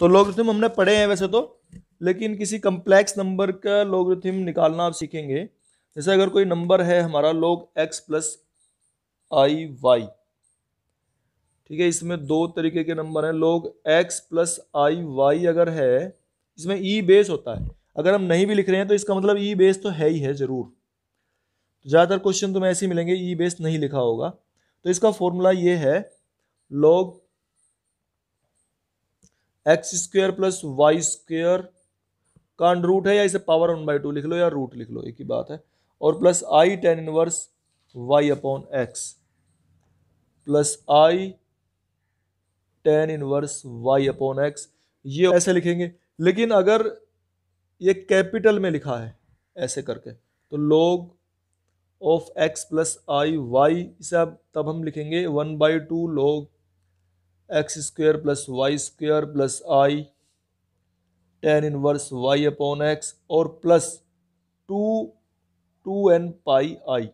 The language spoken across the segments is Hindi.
तो लॉगरिथम हमने पढ़े हैं वैसे तो लेकिन किसी कम्प्लेक्स नंबर का लॉगरिथम निकालना आप सीखेंगे जैसे अगर कोई नंबर है हमारा लॉग एक्स प्लस आई वाई ठीक है इसमें दो तरीके के नंबर हैं लॉग एक्स प्लस आई वाई अगर है इसमें ई e बेस होता है अगर हम नहीं भी लिख रहे हैं तो इसका मतलब ई e बेस तो है ही है ज़रूर तो ज़्यादातर क्वेश्चन तुम्हें तो ऐसे ही मिलेंगे ई e बेस नहीं लिखा होगा तो इसका फॉर्मूला ये है log X square plus Y square का रूट है या इसे पावर वन बाई टू लिख लो या रूट लिख लो एक ही बात है और प्लस आई ten inverse Y upon X plus आई ten inverse Y upon X ये ऐसे लिखेंगे लेकिन अगर ये कैपिटल में लिखा है ऐसे करके तो log of x plus I y इसे अब तब हम लिखेंगे one by two log x square plus Y square plus I ten inverse Y upon x और plus two two n pi i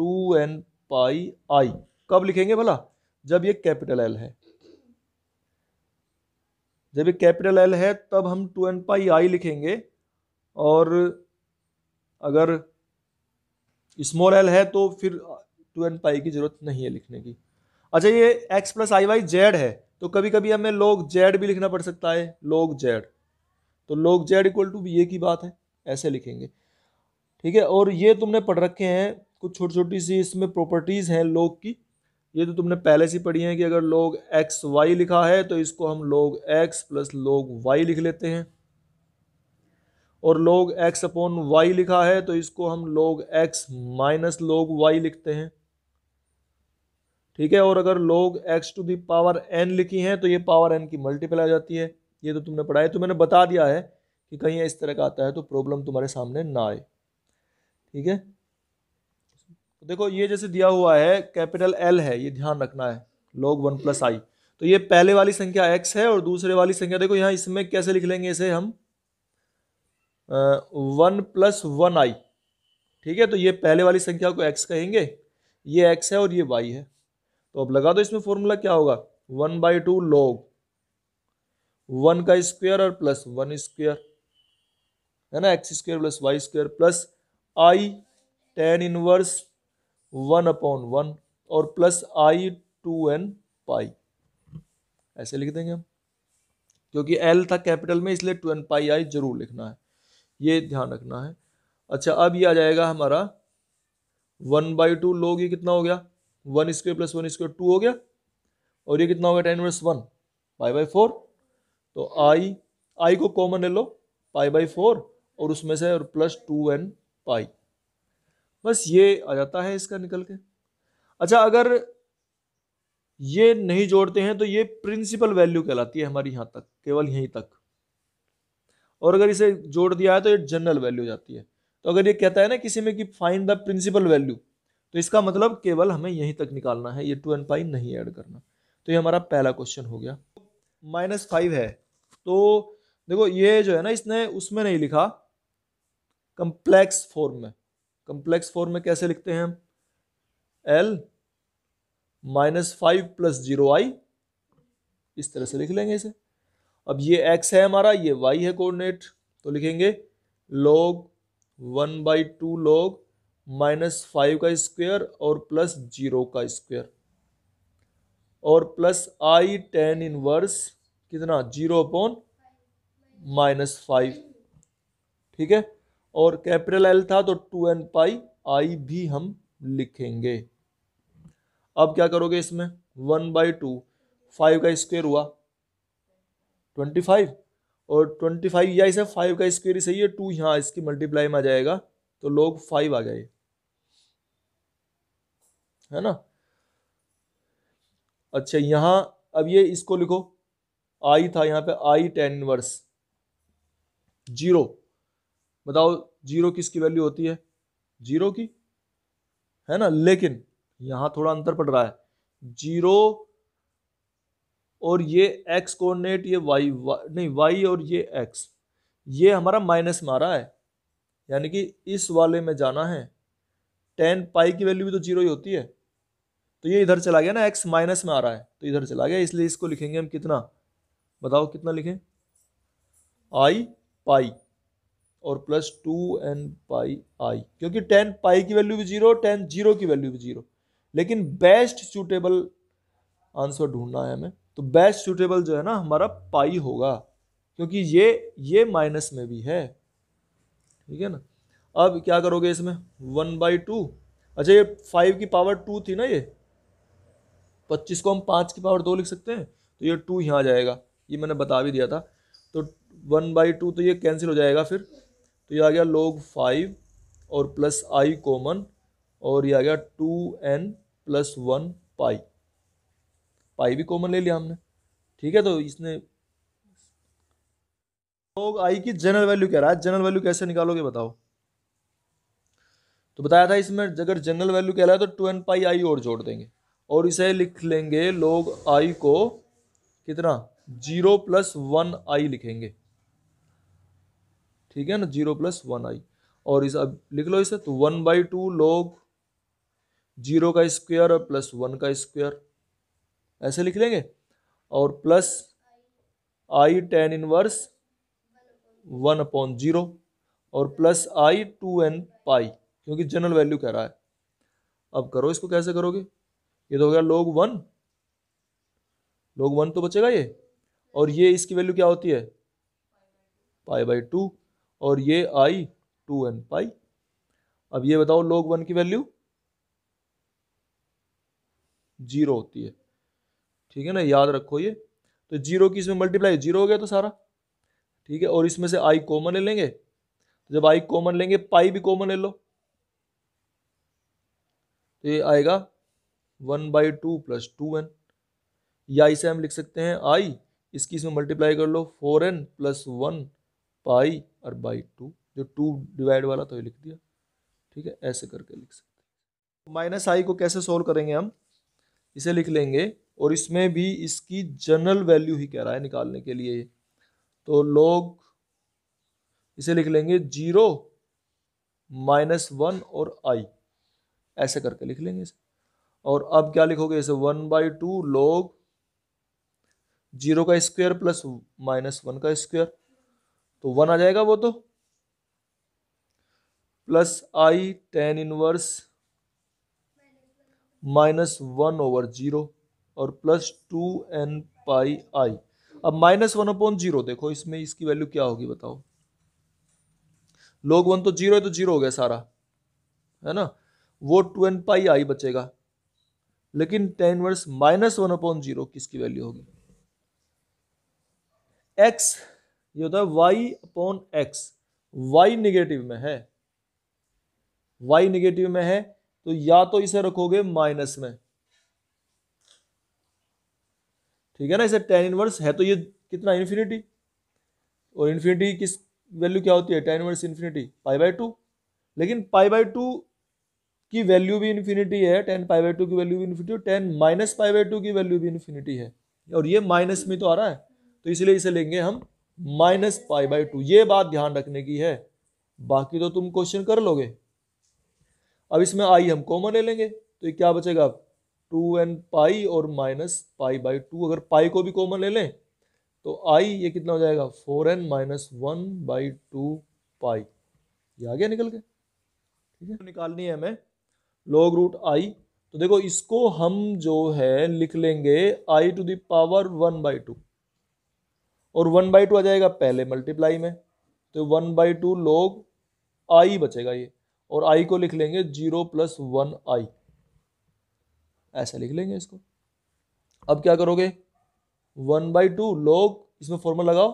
two n pi i कब लिखेंगे भला जब ये कैपिटल एल है जब ये कैपिटल एल है तब हम टू एन पाई आई लिखेंगे और अगर स्मॉल एल है तो फिर टू एन पाई की ज़रूरत नहीं है लिखने की अच्छा ये एक्स प्लस आई वाई जेड है तो कभी कभी हमें लोग जेड भी लिखना पड़ सकता है लोग जेड तो लोग जेड इक्वल टू ये की बात है ऐसे लिखेंगे ठीक है और ये तुमने पढ़ रखे हैं कुछ छोटी छोटी सी इसमें प्रॉपर्टीज़ हैं लोग की ये तो तुमने पहले से पढ़ी है कि अगर लोग एक्स वाई लिखा है तो इसको हम लोग एक्स प्लस लोग वाई लिख लेते हैं और लोग एक्स अपॉन वाई लिखा है तो इसको हम लोग एक्स माइनस लोग वाई लिखते हैं ठीक है और अगर लोग x to the power n लिखी हैं तो ये पावर एन की मल्टीपल आ जाती है ये तो तुमने पढ़ा है तो मैंने बता दिया है कि कहीं इस तरह का आता है तो प्रॉब्लम तुम्हारे सामने ना आए ठीक है तो देखो ये जैसे दिया हुआ है कैपिटल एल है ये ध्यान रखना है लोग वन प्लस आई तो ये पहले वाली संख्या एक्स है और दूसरे वाली संख्या देखो यहाँ इसमें कैसे लिख लेंगे इसे हम वन प्लस वन आई ठीक है तो ये पहले वाली संख्या को एक्स कहेंगे ये एक्स है और ये वाई है तो अब लगा दो इसमें फॉर्मूला क्या होगा one by two log one का स्क्वायर और प्लस वन स्क्वायर है ना x square plus y square plus आई ten inverse one upon one और plus i two n pi ऐसे लिख देंगे हम क्योंकि एल था कैपिटल में इसलिए टू एन पाई आई जरूर लिखना है ये ध्यान रखना है अच्छा अब ये आ जाएगा हमारा वन बाई टू लोग ये कितना हो गया one square plus one square two हो गया और ये कितना हो गया tan inverse one pi by four तो आई आई को कॉमन ले लो पाई बाई फोर और उसमें से और प्लस टू एन पाई बस ये आ जाता है इसका निकल के अच्छा अगर ये नहीं जोड़ते हैं तो ये प्रिंसिपल वैल्यू कहलाती है हमारी यहाँ तक केवल यहीं तक और अगर इसे जोड़ दिया है तो ये जनरल वैल्यू हो जाती है तो अगर ये कहता है ना किसी में कि फाइंड द प्रिंसिपल वैल्यू तो इसका मतलब केवल हमें यहीं तक निकालना है ये टू एंड पाई नहीं ऐड करना तो ये हमारा पहला क्वेश्चन हो गया माइनस फाइव है तो देखो ये जो है ना इसने उसमें नहीं लिखा कंप्लेक्स फॉर्म में कम्प्लेक्स फॉर्म में कैसे लिखते हैं हम l minus five plus zero i इस तरह से लिख लेंगे इसे अब ये एक्स है हमारा ये वाई है कोऑर्डिनेट तो लिखेंगे log one by two log minus five का स्क्वायर और प्लस जीरो का स्क्वायर और प्लस आई टेन इनवर्स कितना जीरो अपॉन माइनस फाइव ठीक है और कैपिटल एल था तो टू एन पाई आई भी हम लिखेंगे अब क्या करोगे इसमें वन बाई टू फाइव का स्क्वायर हुआ ट्वेंटी फाइव और ट्वेंटी फाइव या इसे फाइव का स्क्वायर ही सही है टू यहाँ इसकी मल्टीप्लाई में आ जाएगा तो लोग फाइव आ जाए है ना अच्छा यहां अब ये इसको लिखो आई था यहां पे आई टेन वर्स जीरो बताओ जीरो किसकी वैल्यू होती है जीरो की है ना लेकिन यहां थोड़ा अंतर पड़ रहा है जीरो और ये एक्स कोऑर्डिनेट ये वाई, वाई नहीं वाई और ये एक्स ये हमारा माइनस मारा है यानी कि इस वाले में जाना है टेन पाई की वैल्यू भी तो जीरो ही होती है तो ये इधर चला गया ना एक्स माइनस में आ रहा है तो इधर चला गया इसलिए इसको लिखेंगे हम कितना बताओ कितना लिखें आई पाई और plus two n pi i क्योंकि टेन पाई की वैल्यू भी जीरो टेन जीरो की वैल्यू भी जीरो लेकिन बेस्ट सूटेबल आंसर ढूंढना है हमें तो बेस्ट सूटेबल जो है ना हमारा पाई होगा क्योंकि ये ये माइनस में भी है ठीक है ना अब क्या करोगे इसमें वन बाई टू अच्छा ये फाइव की पावर टू थी ना ये पच्चीस को हम पाँच की पावर दो लिख सकते हैं तो ये टू यहाँ आ जाएगा ये मैंने बता भी दिया था तो वन बाई टू तो ये कैंसिल हो जाएगा फिर तो ये आ गया लोग फाइव और प्लस आई कॉमन और ये आ गया two n plus one pi pi भी कॉमन ले लिया हमने ठीक है तो इसने लोग आई की जनरल वैल्यू कह रहा है जनरल वैल्यू कैसे निकालोगे बताओ तो बताया था इसमें अगर जनरल वैल्यू कह रहा है तो टू एन पाई आई और जोड़ देंगे और इसे लिख लेंगे लोग आई को कितना जीरो प्लस वन आई लिखेंगे ठीक है ना जीरो प्लस वन आई और इस अब लिख लो इसे तो one by two log zero का स्क्वायर और प्लस वन का स्क्वायर ऐसे लिख लेंगे और प्लस आई ten inverse one upon zero और plus i two n pi क्योंकि जनरल वैल्यू कह रहा है अब करो इसको कैसे करोगे ये तो हो गया लोग वन लोग वन तो बचेगा ये और ये इसकी वैल्यू क्या होती है पाई बाई टू और ये आई टू एन पाई अब ये बताओ लोग वन की वैल्यू जीरो होती है ठीक है ना याद रखो ये तो जीरो की इसमें मल्टीप्लाई जीरो हो गया तो सारा ठीक है और इसमें से आई कॉमन ले लेंगे तो जब आई कॉमन लेंगे पाई भी कॉमन ले लो तो ये आएगा one by two plus two n या इसे हम लिख सकते हैं आई इसकी इसमें मल्टीप्लाई कर लो four n plus one pi और बाई टू जो टू डिवाइड वाला तो ये लिख दिया ठीक है ऐसे करके लिख सकते हैं माइनस आई को कैसे सोल्व करेंगे हम इसे लिख लेंगे और इसमें भी इसकी जनरल वैल्यू ही कह रहा है निकालने के लिए तो लोग इसे लिख लेंगे जीरो माइनस वन और आई ऐसे करके लिख लेंगे इसे और अब क्या लिखोगे इसे one by two log zero का स्क्वायर प्लस माइनस वन का स्क्वायर तो वन आ जाएगा वो तो प्लस आई ten inverse minus one over zero और plus two n pi i अब माइनस वन अपॉन जीरो देखो इसमें इसकी वैल्यू क्या होगी बताओ लोग वन तो जीरो है तो जीरो हो गया सारा है ना वो टू एन पाई आई बचेगा लेकिन tan inverse minus one upon zero किसकी वैल्यू होगी एक्स ये होता है y upon x y negative में है वाई निगेटिव में है तो या तो इसे रखोगे माइनस में ठीक है ना इसे टेन इनवर्स है तो ये कितना इन्फिनिटी और इन्फिनिटी किस वैल्यू क्या होती है tan inverse infinity pi by two लेकिन पाई बाई टू की वैल्यू भी इन्फिनिटी है टेन पाई बाई टू की वैल्यू भी infinity tan minus pi by two की वैल्यू भी इन्फिनिटी है और ये माइनस में तो आ रहा है तो इसलिए इसे लेंगे हम माइनस पाई बाई टू ये बात ध्यान रखने की है बाकी तो तुम क्वेश्चन कर लोगे अब इसमें आई हम कॉमन ले लेंगे तो ये क्या बचेगा टू एन पाई और माइनस पाई बाई टू अगर पाई को भी कॉमन ले लें तो आई ये कितना हो जाएगा four n minus one by two pi ये आ गया निकल के ठीक है निकालनी है हमें लॉग रूट आई तो देखो इसको हम जो है लिख लेंगे i to the power one by two और वन बाई टू आ जाएगा पहले मल्टीप्लाई में तो वन बाई टू लोग आई बचेगा ये और आई को लिख लेंगे जीरो प्लस वन आई ऐसा लिख लेंगे इसको अब क्या करोगे वन बाई टू लोग इसमें फॉर्मल लगाओ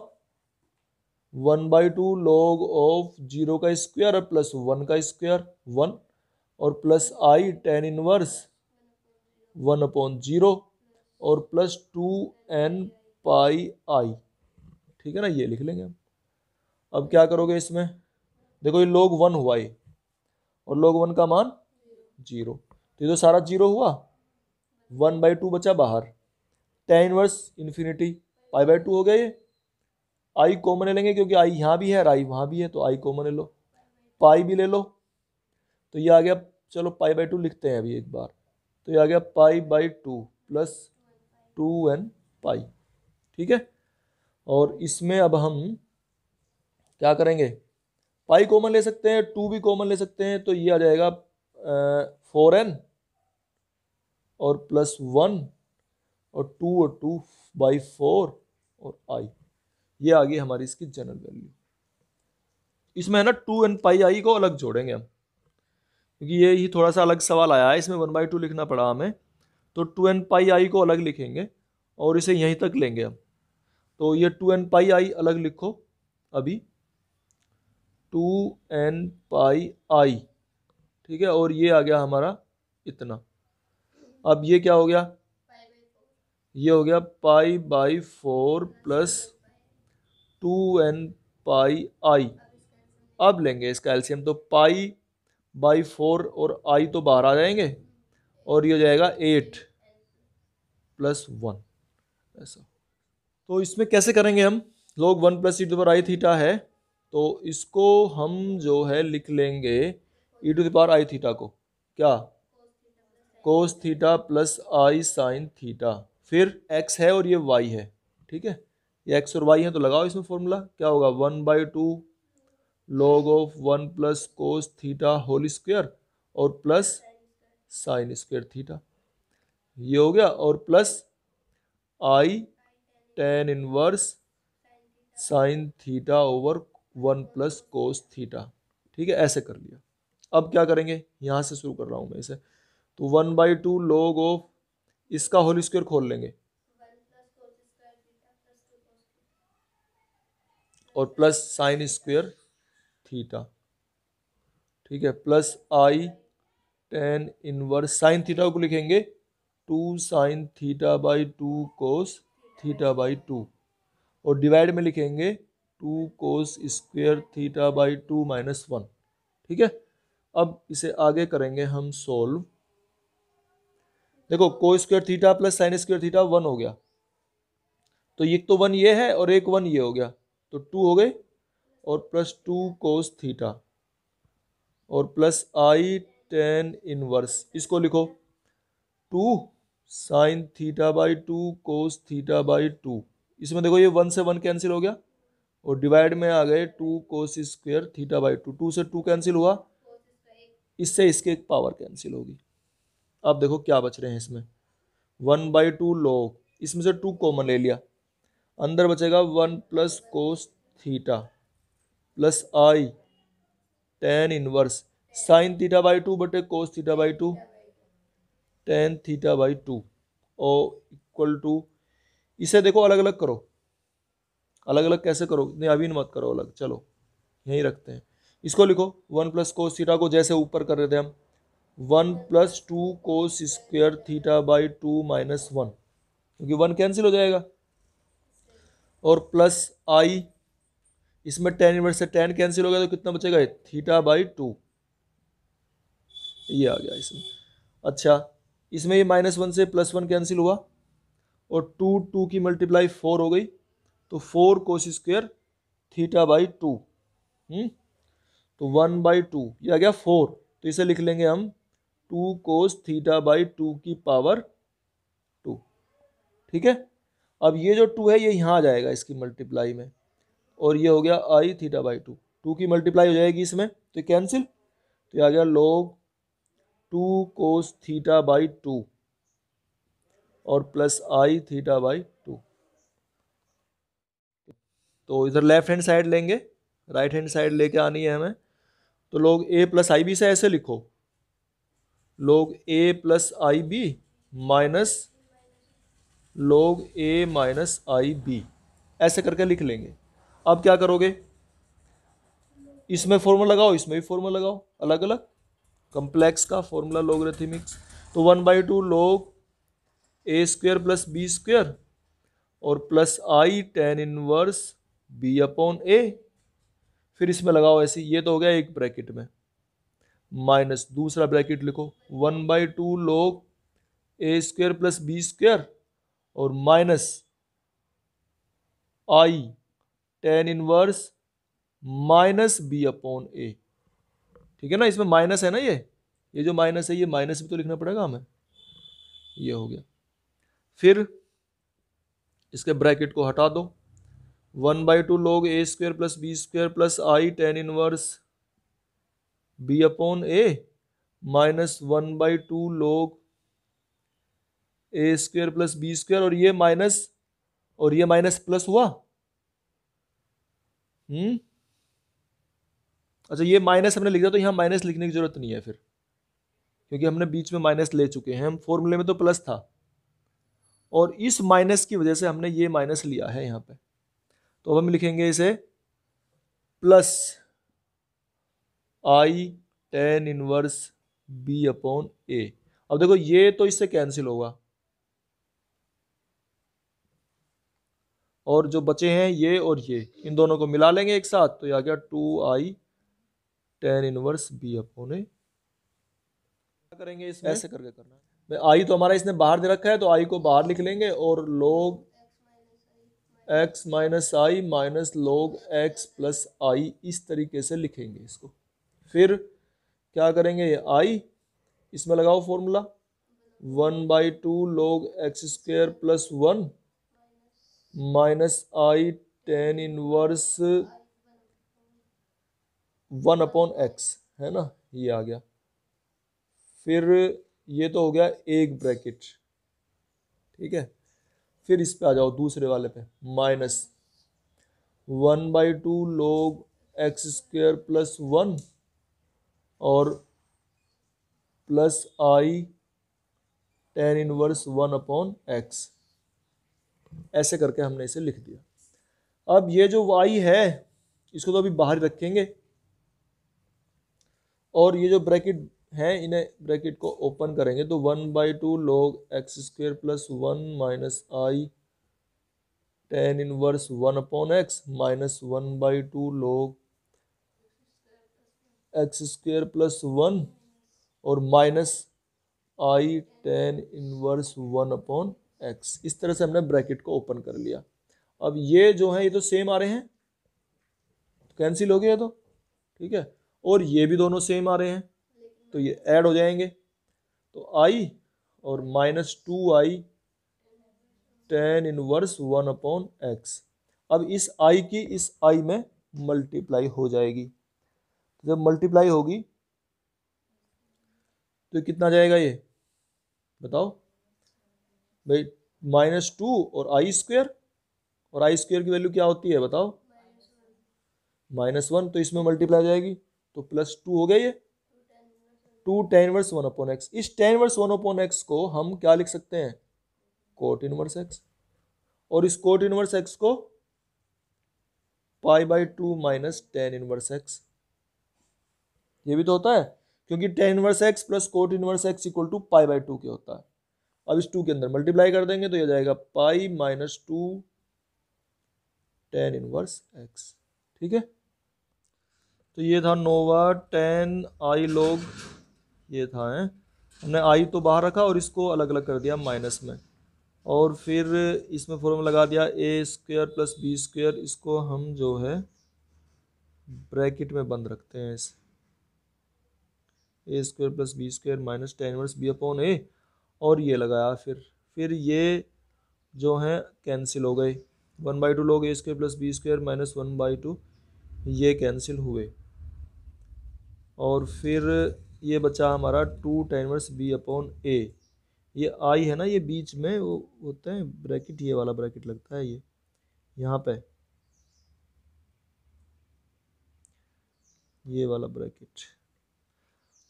one by two log of zero का स्क्वायर प्लस वन का स्क्वायर वन और प्लस आई ten inverse one upon zero और plus two n pi i ठीक है ना ये लिख लेंगे हम अब क्या करोगे इसमें देखो ये लोग वन हुआ ये और लोग वन का मान जीरो तो ये तो सारा जीरो हुआ वन बाई टू बचा बाहर tan inverse infinity pi by two हो गया ये आई कॉमन ले लेंगे क्योंकि आई यहाँ भी है और आई वहाँ भी है तो आई कॉमन ले लो पाई भी ले लो तो ये आ गया चलो पाई बाई टू लिखते हैं अभी एक बार तो ये आ गया pi by two plus two n pi ठीक है और इसमें अब हम क्या करेंगे पाई कॉमन ले सकते हैं टू भी कॉमन ले सकते हैं तो ये आ जाएगा फोर एन और प्लस वन और टू और टू बाई फोर और आई ये आ गई हमारी इसकी जनरल वैल्यू इसमें है ना टू एन पाई आई को अलग जोड़ेंगे हम क्योंकि ये ही थोड़ा सा अलग सवाल आया है इसमें वन बाई टू लिखना पड़ा हमें तो टू एन पाई आई को अलग लिखेंगे और इसे यहीं तक लेंगे हम तो ये टू एन पाई आई अलग लिखो अभी टू एन पाई आई ठीक है और ये आ गया हमारा इतना अब ये क्या हो गया ये हो गया pi by four plus two n pi i अब लेंगे इसका एल्सियम तो पाई बाई फोर और आई तो बाहर आ जाएंगे और ये हो जाएगा एट प्लस वन ऐसा तो इसमें कैसे करेंगे हम लोग one plus e e to i theta है तो इसको हम जो है लिख लेंगे e e to the power i theta को क्या cos theta plus i sine theta फिर एक्स है और ये वाई है ठीक है ये एक्स और वाई है तो लगाओ इसमें फॉर्मूला क्या होगा one by two log of one plus cos theta whole square और प्लस साइन स्क्वेयर थीटा ये हो गया और प्लस आई ten inverse sine theta over one plus cos theta ठीक है ऐसे कर लिया अब क्या करेंगे यहाँ से शुरू कर रहा हूँ मैं इसे तो one by two log of इसका होल स्क्वेयर खोल लेंगे और प्लस साइन स्क्वेयर थीटा ठीक है प्लस आई टेन इनवर्स साइन थीटा को लिखेंगे two sine theta by two cos theta by two और डिवाइड में लिखेंगे two cos square theta by two minus one ठीक है अब इसे आगे करेंगे हम सोल्व देखो cos square theta plus sine square theta one हो गया तो एक तो वन ये है और एक वन ये हो गया तो टू हो गए और प्लस टू कोस थीटा और प्लस आई टेन इनवर्स इसको लिखो two sine theta by two cos theta by two इसमें देखो ये वन से वन कैंसिल हो गया और डिवाइड में आ गए two cos square theta by two two से टू कैंसिल हुआ इससे इसके एक पावर कैंसिल होगी अब देखो क्या बच रहे हैं इसमें वन बाई टू लॉग इसमें से टू कॉमन ले लिया अंदर बचेगा one plus cos theta plus I ten inverse sine theta by two बटे cos theta by two tan theta by two और इक्वल टू इसे देखो अलग अलग करो अलग अलग कैसे करो नहीं अभी मत करो अलग चलो यहीं रखते हैं इसको लिखो वन प्लस कोस थीटा को जैसे ऊपर कर रहे थे हम one plus two cos square theta by two minus one क्योंकि वन कैंसिल हो जाएगा और प्लस आई इसमें टेन इनवर्स से टेन कैंसिल हो गया तो कितना बचेगा थीटा बाई टू ये आ गया इसमें अच्छा इसमें ये माइनस वन से प्लस वन कैंसिल हुआ और टू टू की मल्टीप्लाई फोर हो गई तो four cos square theta by two तो वन बाई टू ये आ गया फोर तो इसे लिख लेंगे हम two cos theta by two की पावर टू ठीक है अब ये जो टू है ये यहाँ आ जाएगा इसकी मल्टीप्लाई में और ये हो गया i theta by two two की मल्टीप्लाई हो जाएगी इसमें तो कैंसिल तो ये आ गया log two cos theta by two और plus i theta by two तो इधर लेफ्ट हैंड साइड लेंगे राइट हैंड साइड लेके आनी है हमें तो लोग ए प्लस आई बी से ऐसे लिखो log a plus i b minus log a minus I B ऐसे करके लिख लेंगे आप क्या करोगे इसमें फॉर्मूला लगाओ इसमें भी फॉर्मूला लगाओ अलग अलग कंप्लेक्स का फॉर्मूला मिक्स तो one by two log a square plus b square और plus I ten inverse b upon a फिर इसमें लगाओ ऐसे ये तो हो गया एक ब्रैकेट में माइनस दूसरा ब्रैकेट लिखो one by two log a square plus b square और minus i ten inverse minus b upon a ठीक है ना इसमें माइनस है ना ये ये जो माइनस है ये माइनस भी तो लिखना पड़ेगा हमें ये हो गया फिर इसके ब्रैकेट को हटा दो one by two log a square plus b square plus I ten inverse b upon a minus one by two log a square plus b square और ये माइनस और ये माइनस प्लस हुआ हम्म अच्छा ये माइनस हमने लिख दिया तो यहाँ माइनस लिखने की जरूरत नहीं है फिर क्योंकि हमने बीच में माइनस ले चुके हैं हम फॉर्मूले में तो प्लस था और इस माइनस की वजह से हमने ये माइनस लिया है यहाँ पे तो अब हम लिखेंगे इसे plus I ten inverse b upon a अब देखो ये तो इससे कैंसिल होगा और जो बचे हैं ये और ये इन दोनों को मिला लेंगे एक साथ तो ये आ गया two i ten inverse b upon करेंगे इसमें ऐसे करके करना है आई तो हमारा इसने बाहर दे रखा है तो आई को बाहर लिख लेंगे और log x minus i minus log x plus i इस तरीके से लिखेंगे इसको फिर क्या करेंगे ये आई इसमें लगाओ formula one by two log x square plus one minus i ten inverse one upon x है ना ये आ गया फिर ये तो हो गया एक ब्रैकेट ठीक है फिर इस पे आ जाओ दूसरे वाले पे minus one by two log x square plus one और प्लस आई ten inverse one upon x ऐसे करके हमने इसे लिख दिया अब ये जो वाई है इसको तो अभी बाहर रखेंगे और ये जो ब्रैकेट है इन्हें ब्रैकेट को ओपन करेंगे तो one by two log x square plus one minus i ten inverse one upon x minus one by two log x square plus one और minus i ten inverse one upon x इस तरह से हमने ब्रैकेट को ओपन कर लिया अब ये जो है ये तो सेम आ रहे हैं कैंसिल तो हो गया तो ठीक है और ये भी दोनों सेम आ रहे हैं तो ये ऐड हो जाएंगे तो आई और minus two i ten inverse one upon x अब इस आई की इस आई में मल्टीप्लाई हो जाएगी तो जब मल्टीप्लाई होगी तो कितना जाएगा ये बताओ भाई माइनस टू और आई स्क्वेयर और आई स्क्वेयर की वैल्यू क्या होती है बताओ माइनस वन तो इसमें मल्टीप्लाई जाएगी तो प्लस टू हो गया ये two tan inverse one upon x इस tan inverse one upon x को हम क्या लिख सकते हैं कोट इनवर्स एक्स और इस कोट इनवर्स एक्स को pi by two minus tan inverse x ये भी तो होता है क्योंकि tan inverse x plus cot inverse x equal to pi by two के होता है अब इस टू के अंदर मल्टीप्लाई कर देंगे तो यह जाएगा pi minus two tan inverse x ठीक है तो ये था नोवा टेन आई लोग ये था है हमने आई तो बाहर रखा और इसको अलग अलग कर दिया माइनस में और फिर इसमें फॉर्म लगा दिया a square plus b square इसको हम जो है ब्रैकेट में बंद रखते हैं इस a square plus b square minus tan inverse b upon a और ये लगाया फिर फिर ये जो है कैंसिल हो गए one by two log a square plus b square minus one by two ये कैंसिल हुए और फिर ये बचा हमारा two times b upon a ये आई है ना ये बीच में वो होते हैं ब्रैकेट ये वाला ब्रैकेट लगता है ये यहाँ पे ये वाला ब्रैकेट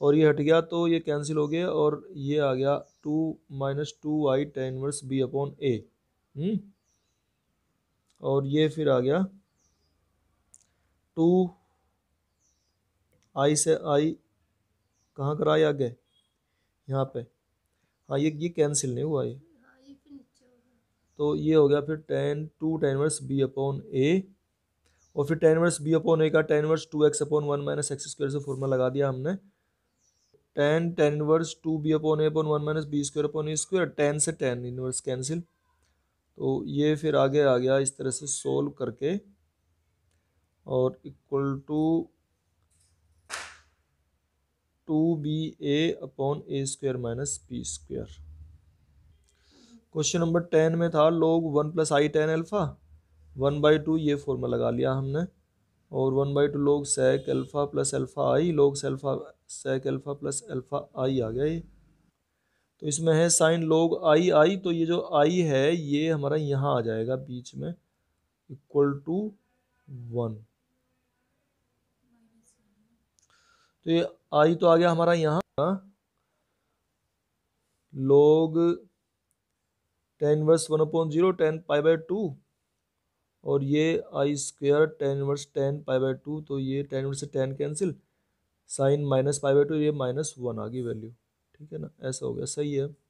और ये हट गया तो ये कैंसिल हो गया और ये आ गया two minus two i tan inverse b upon a और ये फिर आ गया टू आई से आई कहाँ कर आ आगे यहाँ पे हाँ ये ये कैंसिल नहीं हुआ ये तो ये हो गया फिर tan two tan inverse b upon a और फिर tan inverse b upon a का tan inverse two x upon one minus x square से फॉर्मूला लगा दिया हमने tan tan inverse two b upon a upon one minus b square upon a square tan से टेन इनवर्स कैंसिल तो ये फिर आगे आ गया इस तरह से सोल्व करके और equal to two b a upon a square minus b square question number ten में था log one plus I tan alpha one by two ये फॉर्मूला लगा लिया हमने और one by two log sec alpha plus alpha i log सेल्फा sec alpha plus alpha i आ गया ये तो इसमें है साइन लोग आई आई तो ये जो आई है ये हमारा यहाँ आ जाएगा बीच में इक्वल टू वन तो ये आई तो आ गया हमारा यहाँ log tan inverse one point zero tan pi by two और ये i square tan inverse tan pi by two तो ये tan inverse tan cancel sine minus pi by two ये माइनस वन आ गई वैल्यू ठीक है ना ऐसा हो गया सही है